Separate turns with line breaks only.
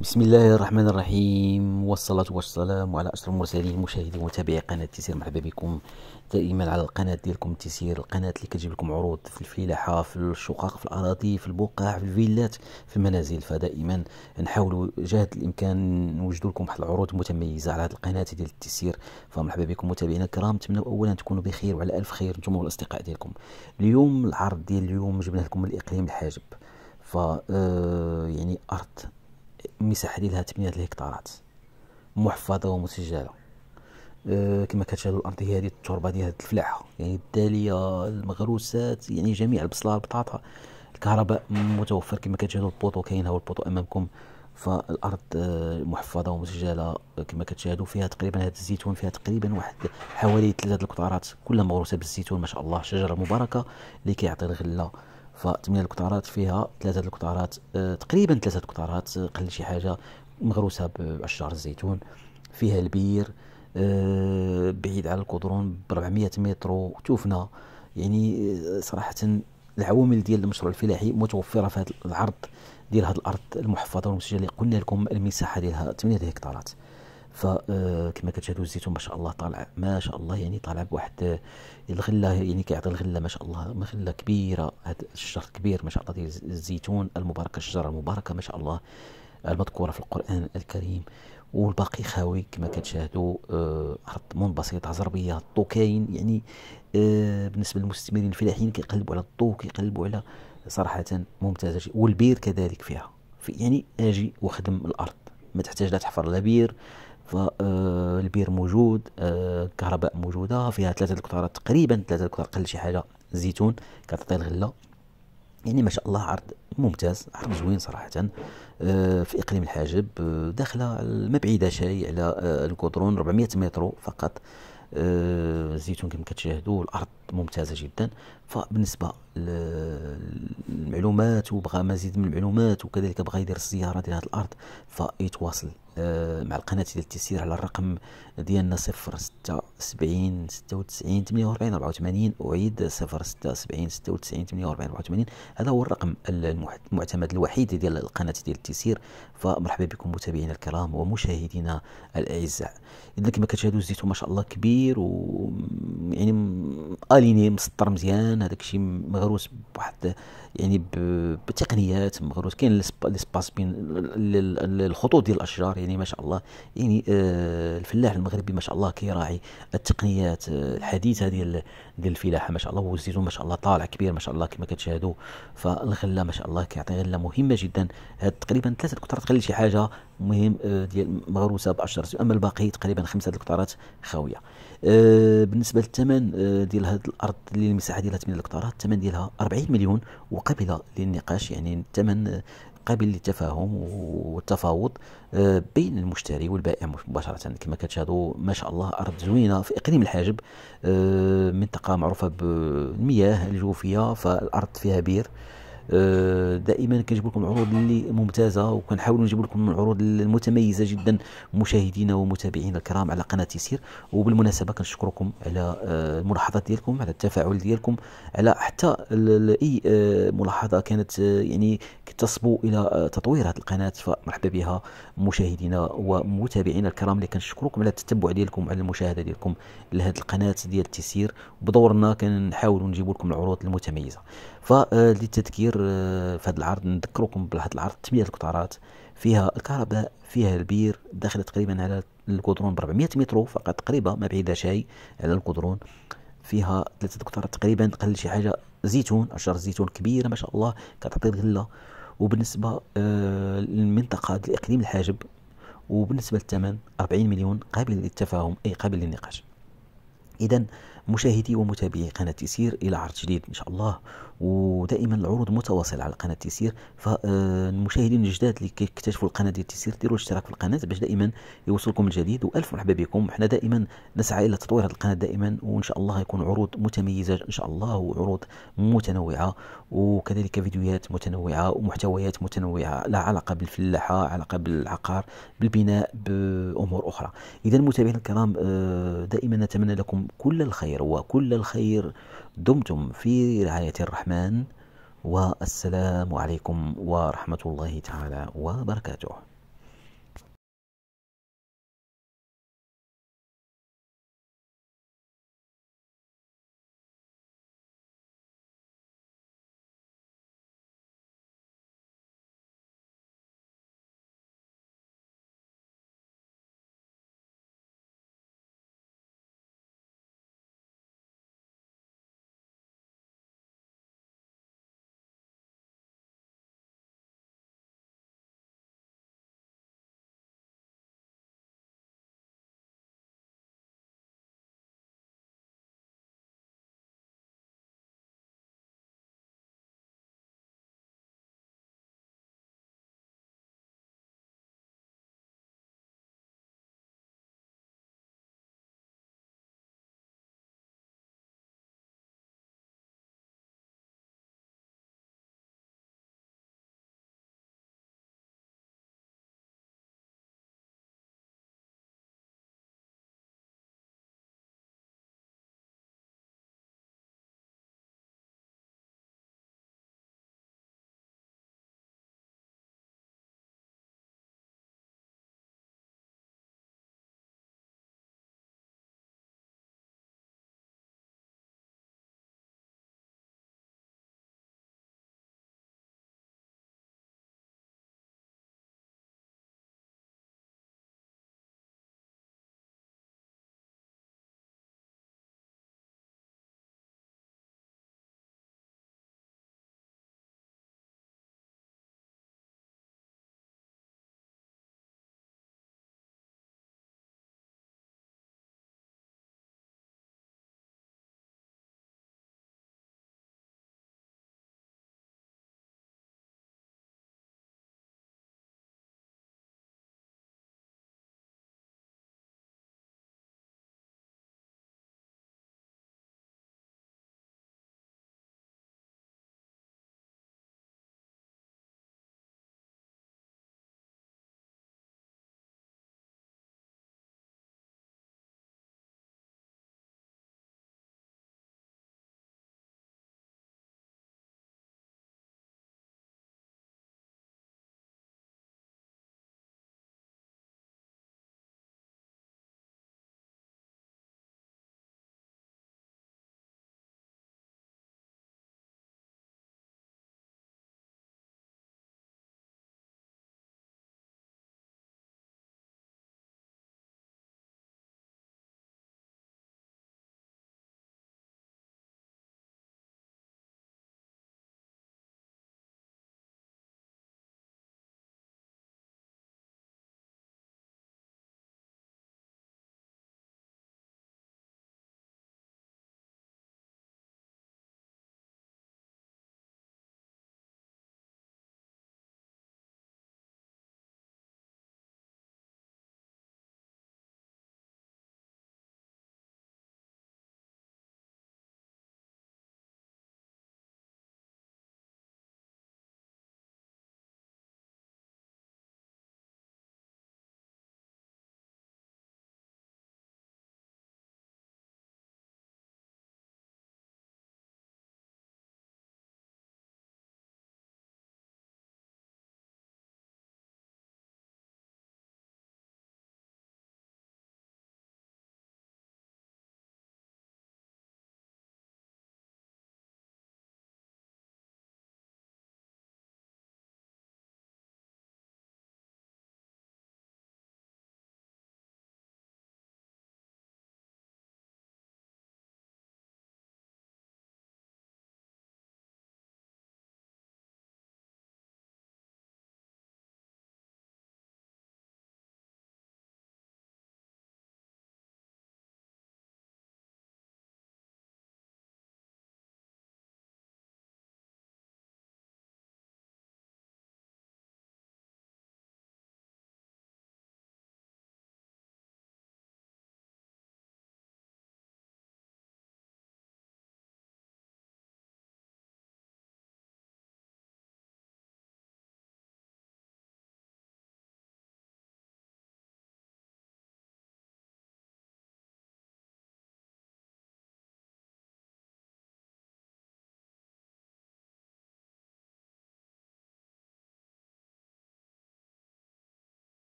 بسم الله الرحمن الرحيم والصلاة والسلام على أشرف المرسلين المشاهدين ومتابعي قناة تيسير مرحبا بكم دائما على القناة ديالكم تيسير القناة اللي كتجيب لكم عروض في الفلاحة في الشقق في الأراضي في البقاع في الفيلات في المنازل فدائما نحاولوا جهد الإمكان نوجدوا لكم واحد العروض متميزة على هذه القناة ديال التيسير فمرحبا بكم متابعينا الكرام نتمنى أولا تكونوا بخير وعلى ألف خير نتوما والأصدقاء ديالكم اليوم العرض ديال اليوم جبنا لكم من الإقليم الحاجب ف آه، يعني أرض مساحه ديالها 8 الهكتارات محفظه ومسجله أه، كما كتشاهدوا هي هذه التربه ديال هذه الفلاحه يعني الداليه المغروسات يعني جميع البصله البطاطا الكهرباء متوفر كما كتشاهدوا البوطو كاين هو البوطو امامكم فالارض أه، محفظه ومسجله أه، كما كتشاهدوا فيها تقريبا هذا الزيتون فيها تقريبا واحد حوالي ثلاثه القطارات كلها مغروسه بالزيتون ما شاء الله شجره مباركه اللي كيعطي الغله فثمانية القطارات فيها ثلاثة القطارات آه، تقريبا ثلاثة القطارات آه، قل شي حاجة مغروسة بأشجار الزيتون فيها البير آه، بعيد على القدرون ب 400 متر وتوفنا يعني صراحة العوامل ديال المشروع الفلاحي متوفرة في هذا العرض ديال هذه الأرض المحفظة والمسجلة اللي قلنا لكم المساحة ديالها 8 هكتارات فكما آه، كتشاهدوا الزيتون ما شاء الله طالع ما شاء الله يعني طالع بواحد آه، الغله يعني كيعطي الغله ما شاء الله غله كبيره هذا الشجر كبير ما شاء الله ديال الزيتون المباركه الشجره المباركه ما شاء الله المذكوره في القران الكريم والباقي خاوي كما كتشاهدوا ارض آه، منبسطه عزربيه الضو كاين يعني بالنسبه للمستثمرين الفلاحين كيقلبوا على الضو كيقلبوا على صراحه ممتازه والبير كذلك فيها في يعني اجي وخدم الارض ما تحتاج لا تحفر لا بير فالبير آه، موجود الكهرباء آه، موجوده فيها ثلاثه الكتارات تقريبا ثلاثه الكتار قل شي حاجه زيتون كتعطي الغله يعني ما شاء الله عرض ممتاز عرض زوين صراحه آه، في اقليم الحاجب داخله ما بعيده شيء على الكودرون 400 متر فقط الزيتون كما كتشاهدوا الارض ممتازه جدا فبالنسبه للمعلومات وبغى مزيد من المعلومات وكذلك بغى يدير الزياره ديال هذه الارض فيتواصل آه، مع القناه ديال التيسير على الرقم ديالنا 076 96 48 84 اعيد 076 96 48 84 هذا هو الرقم المعتمد الوحيد ديال القناه ديال التيسير فمرحبا بكم متابعينا الكرام ومشاهدينا الاعزاء اذا كما كتشاهدوا الزيتون ما شاء الله كبير و يعني اليني مسطر مزيان هذاك الشيء مغروس بواحد يعني بتقنيات مغروس كاين ليسباس بين الخطوط ديال الاشجار يعني ما شاء الله يعني آه، الفلاح المغربي ما شاء الله كيراعي التقنيات آه، الحديثه ديال ديال الفلاحه ما شاء الله والزيتون ما شاء الله طالع كبير ما شاء الله كما كتشاهدوا فالغله ما شاء الله كيعطي غله مهمه جدا هاد تقريبا ثلاثه كثرات غله شي حاجه مهم آه، ديال مغروسه ب 10 اما الباقي تقريبا خمسه القطارات خاويه آه، بالنسبه للثمن آه، ديال هذه الارض اللي المساحه ديالها 8 القطارات الثمن ديالها 40 مليون وقابله للنقاش يعني الثمن قابل للتفاهم والتفاوض بين المشتري والبائع مباشرة كما كتشاهدوا ما شاء الله أرض زوينة في إقليم الحاجب منطقة معروفة بالمياه الجوفية فالأرض فيها بير آه، دائما كنجيب لكم العروض اللي ممتازه وكنحاولوا نجيب لكم العروض المتميزه جدا مشاهدينا ومتابعينا الكرام على قناه يسير وبالمناسبه كنشكركم على آه، الملاحظات ديالكم على التفاعل ديالكم على حتى اي آه، ملاحظه كانت يعني تصبو الى تطوير هذه القناه فمرحبا بها مشاهدينا ومتابعينا الكرام اللي كنشكركم على التتبع ديالكم على المشاهده ديالكم لهذه القناه ديال تيسير بدورنا كنحاولوا نجيب لكم العروض المتميزه فللتذكير آه، في هذا العرض نذكركم بواحد العرض تمية القطارات فيها الكهرباء فيها البير داخله تقريبا على القدرون ب 400 متر فقط تقريبا ما بعيده شيء على القدرون فيها ثلاثه قطارات تقريبا تقل شي حاجه زيتون اشجار الزيتون كبيره ما شاء الله كتعطي الغله وبالنسبه آه، للمنطقه الاقليم الحاجب وبالنسبه للثمن 40 مليون قابل للتفاهم اي قابل للنقاش اذا مشاهدي ومتابعي قناه تيسير الى عرض جديد ان شاء الله ودائما العروض متواصله على قناه تيسير فالمشاهدين الجداد اللي كيكتشفوا القناه ديال تيسير ديروا الاشتراك في القناه باش دائما يوصلكم الجديد والف مرحبا بكم حنا دائما نسعى الى تطوير هذه القناه دائما وان شاء الله يكون عروض متميزه ان شاء الله وعروض متنوعه وكذلك فيديوهات متنوعه ومحتويات متنوعه لها علاقه بالفلاحه علاقه بالعقار بالبناء بامور اخرى اذا متابعينا الكرام آه، دائما نتمنى لكم كل الخير وكل الخير دمتم في رعاية الرحمن والسلام عليكم ورحمة الله تعالى وبركاته